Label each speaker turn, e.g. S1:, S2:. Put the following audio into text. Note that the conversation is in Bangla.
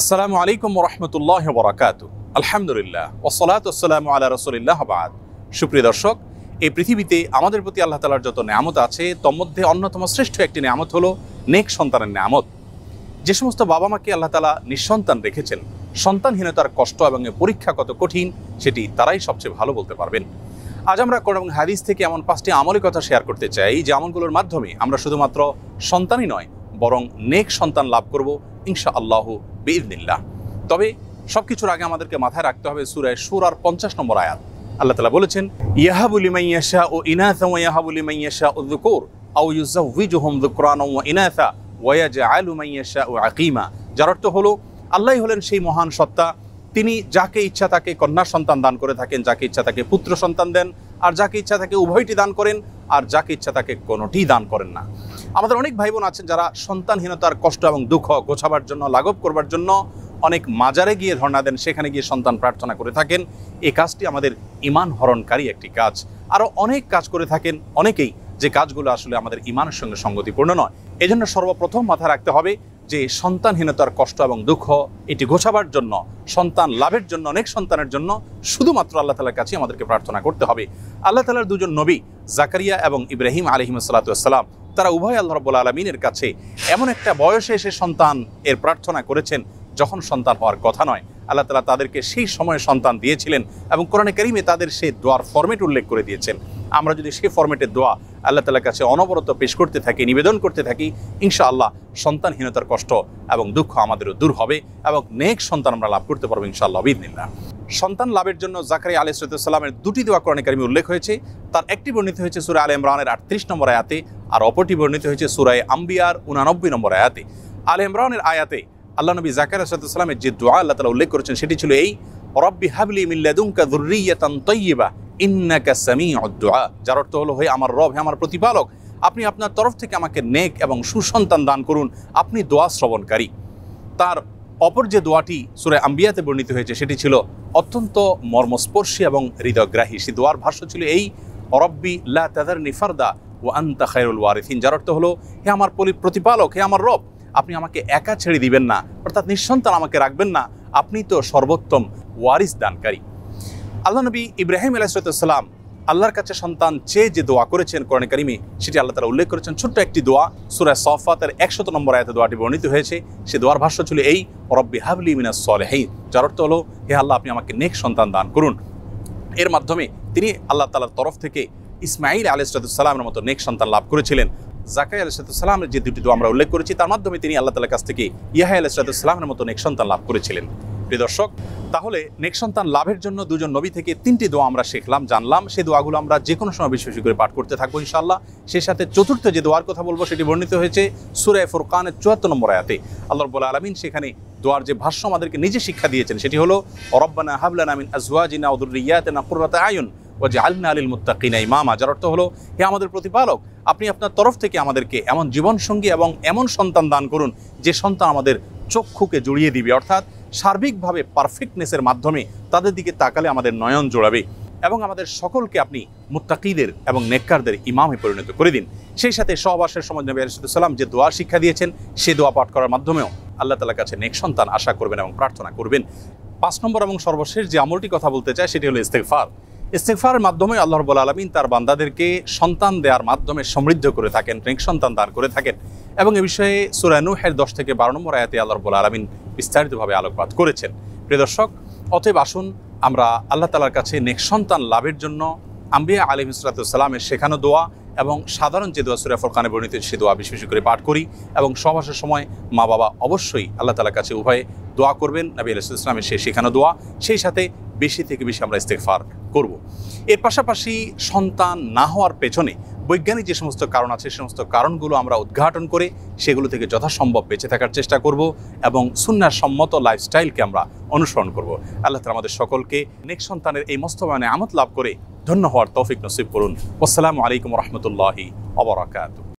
S1: আসসালামু আলাইকুম রহমতুল্লাহ বরাকাত আলহামদুলিল্লাহ ও সালাতাম আল্লাহ রসুলিল্লাহ বাদ সুপ্রিয় দর্শক এই পৃথিবীতে আমাদের প্রতি আল্লাহ তালার যত নিয়ামত আছে তন্মধ্যে অন্যতম শ্রেষ্ঠ একটি নেয়ামত হলো নেক সন্তানের নামত যে সমস্ত বাবা মাকে আল্লাহ তালা নিঃসন্তান রেখেছেন সন্তানহীনতার কষ্ট এবং পরীক্ষা কত কঠিন সেটি তারাই সবচেয়ে ভালো বলতে পারবেন আজ আমরা কোরআন এবং হাদিস থেকে এমন পাঁচটি আমলের কথা শেয়ার করতে চাই যে আমলগুলোর মাধ্যমে আমরা শুধুমাত্র সন্তানই নয় বরং নেক সন্তান লাভ করব ইনশা আল্লাহ বিদিল্লাহ তবে সব কিছুর আগে আমাদেরকে মাথায় রাখতে হবে সুরায় সুরার পঞ্চাশ নম্বর আয়াত আল্লাহ তালা বলেছেন ইয়াহাবুলি মাইয়াশা ও ও ইয়াহাবুলি মাইয়াশা ও দুকোর আউ ইউজাউজুহম দুকরান ও ওয়া যে আলু মাইয়াশা ও আকিমা যার অর্থ হলো আল্লাহ হলেন সেই মহান সত্তা তিনি যাকে ইচ্ছা তাকে কন্যা সন্তান দান করে থাকেন যাকে ইচ্ছা তাকে পুত্র সন্তান দেন আর যাকে ইচ্ছা তাকে উভয়টি দান করেন আর যাকে ইচ্ছা তাকে কোনোটি দান করেন না আমাদের অনেক ভাই বোন আছেন যারা সন্তানহীনতার কষ্ট এবং দুঃখ গোছাবার জন্য লাঘব করবার জন্য অনেক মাজারে গিয়ে ধর্ণা দেন সেখানে গিয়ে সন্তান প্রার্থনা করে থাকেন এ কাজটি আমাদের ইমান হরণকারী একটি কাজ আরও অনেক কাজ করে থাকেন অনেকেই যে কাজগুলো আসলে আমাদের ইমানের সঙ্গে সঙ্গতিপূর্ণ নয় এই জন্য সর্বপ্রথম মাথায় রাখতে হবে যে সন্তানহীনতার কষ্ট এবং দুঃখ এটি গোছাবার জন্য সন্তান লাভের জন্য অনেক সন্তানের জন্য শুধুমাত্র আল্লাহ তালার কাছে আমাদেরকে প্রার্থনা করতে হবে আল্লাহ তালার দুজন নবী জাকারিয়া এবং ইব্রাহিম আলহিম সালাতাম তারা উভয় আল্লাহ রব্বুল আলমিনের কাছে এমন একটা বয়সে এসে সন্তান এর প্রার্থনা করেছেন যখন সন্তান হওয়ার কথা নয় আল্লাহ তালা তাদেরকে সেই সময়ে সন্তান দিয়েছিলেন এবং কোরআনে করিমে তাদের সেই দোয়ার ফর্মেট উল্লেখ করে দিয়েছেন আমরা যদি সেই ফর্মেটের দোয়া আল্লাহ তালার কাছে অনবরত পেশ করতে থাকি নিবেদন করতে থাকি ইনশা আল্লাহ সন্তানহীনতার কষ্ট এবং দুঃখ আমাদেরও দূর হবে এবং নেক সন্তান আমরা লাভ করতে পারবো ইনশাআল্লাহ বিদিনিল্লা সন্তান লাভের জন্য জাকারি আলী সৈতামের দুটি দোয়া কোরআন কারিমি উল্লেখ হয়েছে তার একটি বর্ণিত হয়েছে সুরে আল ইমরানের আটত্রিশ নম্বর আয়াতে আর অপরটি বর্ণিত হয়েছে সুরায় আম্বিয়ার উনানব্বই নম্বর আয়াতে আল ইমরানের আয়াতে আল্লাহ নবী জাকের সাল্লামের যে দোয়া আল্লাহ তালা উল্লেখ করেছেন সেটি ছিল এই রব্বি হাবলি মিল্লাদুমকা দুর্রিয়াতান তৈয়বা ইন্নাকা সামি অদ্দোয়া যার অর্থ হলো হয়ে আমার রব হে আমার প্রতিপালক আপনি আপনার তরফ থেকে আমাকে নেক এবং সুসন্তান দান করুন আপনি দোয়া শ্রবণকারী তার অপর যে দোয়াটি সুরে আম্বিয়াতে বর্ণিত হয়েছে সেটি ছিল অত্যন্ত মর্মস্পর্শী এবং হৃদয়গ্রাহী সে দোয়ার ভাষ্য ছিল এই অরব্বি লা তাদের নিফারদা ও আন্তা খায়রুল ওয়ারিফিন যার অর্থ হলো হে আমার পলি প্রতিপালক হে আমার রব আপনি আমাকে একা ছেড়ে দিবেন না অর্থাৎ নিঃসন্তান আমাকে রাখবেন না আপনি তো সর্বোত্তম ওয়ারিস দানকারী আল্লাহ নবী ইব্রাহিম আলাইসালাম আল্লাহর কাছে সন্তান চেয়ে যে দোয়া করেছেন কোরআন কারিমে সেটি আল্লাহ তালা উল্লেখ করেছেন ছোট্ট একটি দোয়া সুরায় সফাতের একশত নম্বর আয়তে দোয়াটি বর্ণিত হয়েছে সে দোয়ার ভাষ্য ছিল এই রব্বি হাবলি মিনা সলেহীন যার অর্থ হলো হে আল্লাহ আপনি আমাকে নেক সন্তান দান করুন এর মাধ্যমে তিনি আল্লাহ তালার তরফ থেকে ইসমাইল আলিসালামের মতো নেক সন্তান লাভ করেছিলেন জাকাই আলাইসালামের যে দুটি আমরা উল্লেখ করেছি তার মাধ্যমে তিনি আল্লাহ তালার কাছ থেকে ইয়াহাই আলাইসালামের মতো নেক সন্তান লাভ করেছিলেন প্রিয় দর্শক তাহলে নেক সন্তান লাভের জন্য দুজন নবী থেকে তিনটি দোয়া আমরা শিখলাম জানলাম সেই দোয়াগুলো আমরা যে কোনো সময় বিশেষ করে পাঠ করতে থাকবো ইনশাল্লাহ সেই সাথে চতুর্থ যে দোয়ার কথা বলবো সেটি বর্ণিত হয়েছে সুরায় ফুরকানের চুয়াত্তর নম্বর আয়াতে আল্লাহ রব্বুল আলমিন সেখানে দোয়ার যে ভাষ্য আমাদেরকে নিজে শিক্ষা দিয়েছেন সেটি হলো অরব্বানা হাবলান আমিন আজওয়াজিনা না কুরাতে আয়ুন ও যে আলীল মুত্তাকিনা ইমামা যার অর্থ হলো হে আমাদের প্রতিপালক আপনি আপনার তরফ থেকে আমাদেরকে এমন জীবনসঙ্গী এবং এমন সন্তান দান করুন যে সন্তান আমাদের চক্ষুকে জড়িয়ে দিবে অর্থাৎ সার্বিকভাবে পারফেক্টনেসের মাধ্যমে তাদের দিকে তাকালে আমাদের নয়ন জোড়াবে এবং আমাদের সকলকে আপনি মুত্তাকিদের এবং নেককারদের ইমামে পরিণত করে দিন সেই সাথে সহবাসের সময় নবী আলিসাল্লাম যে দোয়া শিক্ষা দিয়েছেন সে দোয়া পাঠ করার মাধ্যমেও আল্লাহ তালার কাছে নেক সন্তান আশা করবেন এবং প্রার্থনা করবেন পাঁচ নম্বর এবং সর্বশেষ যে আমলটি কথা বলতে চাই সেটি হলো ইস্তেকফার ইস্তেফার মাধ্যমে আল্লাহ রবুল আলমিন তার বান্দাদেরকে সন্তান দেওয়ার মাধ্যমে সমৃদ্ধ করে থাকেন নেক সন্তান দান করে থাকেন এবং এ বিষয়ে সুরানুহের দশ থেকে বারো নম্বর আয়াতে আল্লাহ রবুল আলমিন বিস্তারিতভাবে আলোকপাত করেছেন প্রিয় দর্শক অতএব আসুন আমরা আল্লাহ তালার কাছে নেক সন্তান লাভের জন্য আম্বিয়া আলিম ইসরাতুসালামের শেখানো দোয়া এবং সাধারণ যে দোয়া সুরাফর ফোরকানে বর্ণিত সে দোয়া বেশি বেশি করে পাঠ করি এবং সহবাসের সময় মা বাবা অবশ্যই আল্লাহ তালার কাছে উভয়ে দোয়া করবেন নবী আলাইসুল ইসলামের সে শেখানো দোয়া সেই সাথে বেশি থেকে বেশি আমরা ইস্তেকফার করব। এর পাশাপাশি সন্তান না হওয়ার পেছনে বৈজ্ঞানিক যে সমস্ত কারণ আছে সে সমস্ত কারণগুলো আমরা উদ্ঘাটন করে সেগুলো থেকে যথাসম্ভব বেঁচে থাকার চেষ্টা করব এবং সুন্নার সম্মত লাইফস্টাইলকে আমরা অনুসরণ করব আল্লাহ তালা আমাদের সকলকে নেক সন্তানের এই মস্তবায়নে আমত লাভ করে ধন্য হওয়ার তৌফিক নসিব করুন আসসালামু আলাইকুম রহমতুল্লাহি অবরাকাতু